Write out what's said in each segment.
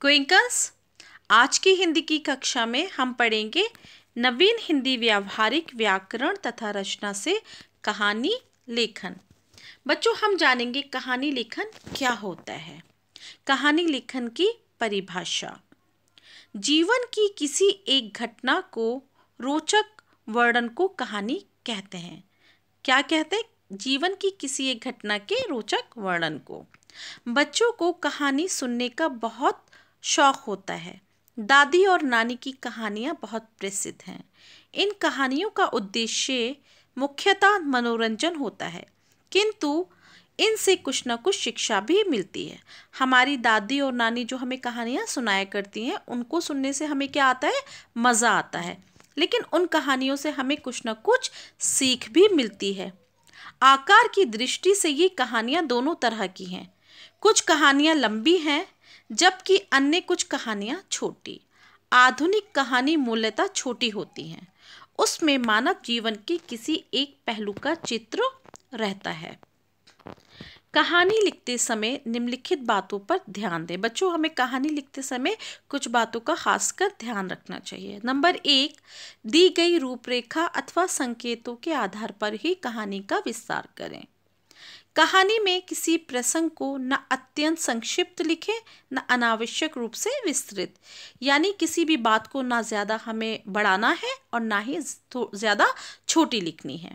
क्विंकस आज की हिंदी की कक्षा में हम पढ़ेंगे नवीन हिंदी व्यावहारिक व्याकरण तथा रचना से कहानी लेखन बच्चों हम जानेंगे कहानी लेखन क्या होता है कहानी लेखन की परिभाषा जीवन की किसी एक घटना को रोचक वर्णन को कहानी कहते हैं क्या कहते हैं जीवन की किसी एक घटना के रोचक वर्णन को बच्चों को कहानी सुनने का बहुत शौक़ होता है दादी और नानी की कहानियाँ बहुत प्रसिद्ध हैं इन कहानियों का उद्देश्य मुख्यतः मनोरंजन होता है किंतु इनसे कुछ ना कुछ शिक्षा भी मिलती है हमारी दादी और नानी जो हमें कहानियाँ सुनाया करती हैं उनको सुनने से हमें क्या आता है मज़ा आता है लेकिन उन कहानियों से हमें कुछ ना कुछ सीख भी मिलती है आकार की दृष्टि से ये कहानियाँ दोनों तरह की हैं कुछ कहानियाँ लंबी हैं जबकि अन्य कुछ कहानियाँ छोटी आधुनिक कहानी मूलतः छोटी होती हैं उसमें मानव जीवन के किसी एक पहलू का चित्र रहता है कहानी लिखते समय निम्नलिखित बातों पर ध्यान दें बच्चों हमें कहानी लिखते समय कुछ बातों का खासकर ध्यान रखना चाहिए नंबर एक दी गई रूपरेखा अथवा संकेतों के आधार पर ही कहानी का विस्तार करें कहानी में किसी प्रसंग को न अत्यंत संक्षिप्त लिखें न अनावश्यक रूप से विस्तृत यानी किसी भी बात को ना ज़्यादा हमें बढ़ाना है और ना ही ज़्यादा छोटी लिखनी है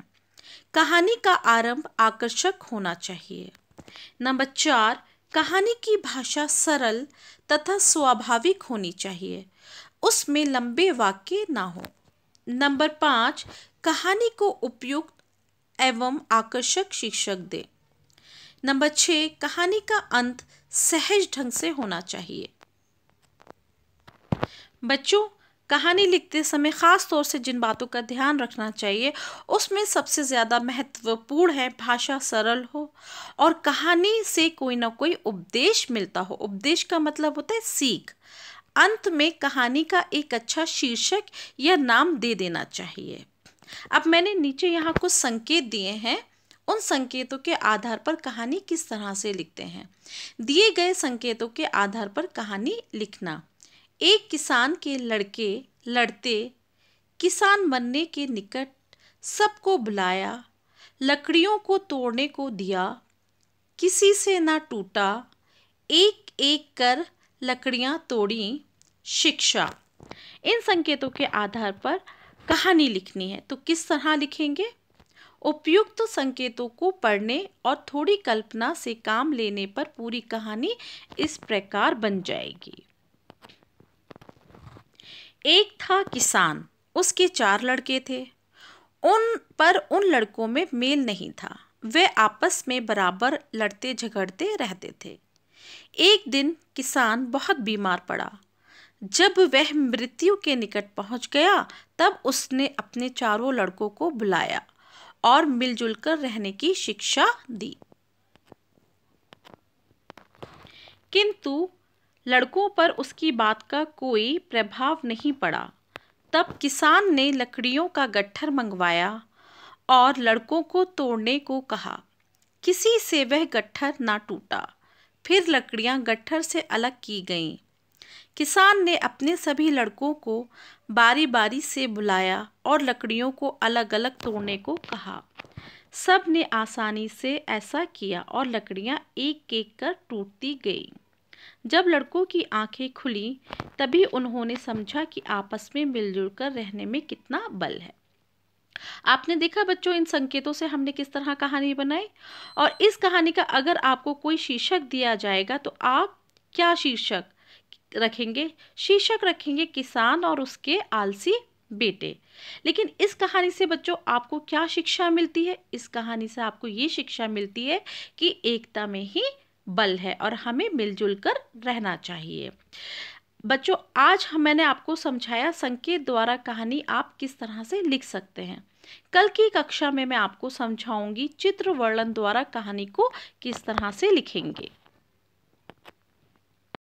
कहानी का आरंभ आकर्षक होना चाहिए नंबर चार कहानी की भाषा सरल तथा स्वाभाविक होनी चाहिए उसमें लंबे वाक्य ना हो नंबर पाँच कहानी को उपयुक्त एवं आकर्षक शीर्षक दें नंबर छः कहानी का अंत सहज ढंग से होना चाहिए बच्चों कहानी लिखते समय ख़ास तौर से जिन बातों का ध्यान रखना चाहिए उसमें सबसे ज़्यादा महत्वपूर्ण है भाषा सरल हो और कहानी से कोई ना कोई उपदेश मिलता हो उपदेश का मतलब होता है सीख अंत में कहानी का एक अच्छा शीर्षक या नाम दे देना चाहिए अब मैंने नीचे यहाँ कुछ संकेत दिए हैं उन संकेतों के आधार पर कहानी किस तरह से लिखते हैं दिए गए संकेतों के आधार पर कहानी लिखना एक किसान के लड़के लड़ते किसान बनने के निकट सबको बुलाया लकड़ियों को तोड़ने को दिया किसी से ना टूटा एक एक कर लकड़ियाँ तोड़ी शिक्षा इन संकेतों के आधार पर कहानी लिखनी है तो किस तरह लिखेंगे उपयुक्त तो संकेतों को पढ़ने और थोड़ी कल्पना से काम लेने पर पूरी कहानी इस प्रकार बन जाएगी एक था किसान उसके चार लड़के थे उन पर उन लड़कों में मेल नहीं था वे आपस में बराबर लड़ते झगड़ते रहते थे एक दिन किसान बहुत बीमार पड़ा जब वह मृत्यु के निकट पहुंच गया तब उसने अपने चारों लड़कों को बुलाया और मिलजुल कर रहने की शिक्षा दी किंतु लड़कों पर उसकी बात का कोई प्रभाव नहीं पड़ा तब किसान ने लकड़ियों का गट्ठर मंगवाया और लड़कों को तोड़ने को कहा किसी से वह गट्ठर ना टूटा फिर लकड़ियां गट्ठर से अलग की गईं किसान ने अपने सभी लड़कों को बारी बारी से बुलाया और लकड़ियों को अलग अलग तोड़ने को कहा सब ने आसानी से ऐसा किया और लकड़ियाँ एक एक कर टूटती गईं जब लड़कों की आंखें खुली तभी उन्होंने समझा कि आपस में मिलजुल कर रहने में कितना बल है आपने देखा बच्चों इन संकेतों से हमने किस तरह कहानी बनाई और इस कहानी का अगर आपको कोई शीर्षक दिया जाएगा तो आप क्या शीर्षक रखेंगे शीर्षक रखेंगे किसान और उसके आलसी बेटे लेकिन इस कहानी से बच्चों आपको क्या शिक्षा मिलती है इस कहानी से आपको ये शिक्षा मिलती है कि एकता में ही बल है और हमें मिलजुल कर रहना चाहिए बच्चों आज हम मैंने आपको समझाया संकेत द्वारा कहानी आप किस तरह से लिख सकते हैं कल की कक्षा में मैं आपको समझाऊंगी चित्र वर्णन द्वारा कहानी को किस तरह से लिखेंगे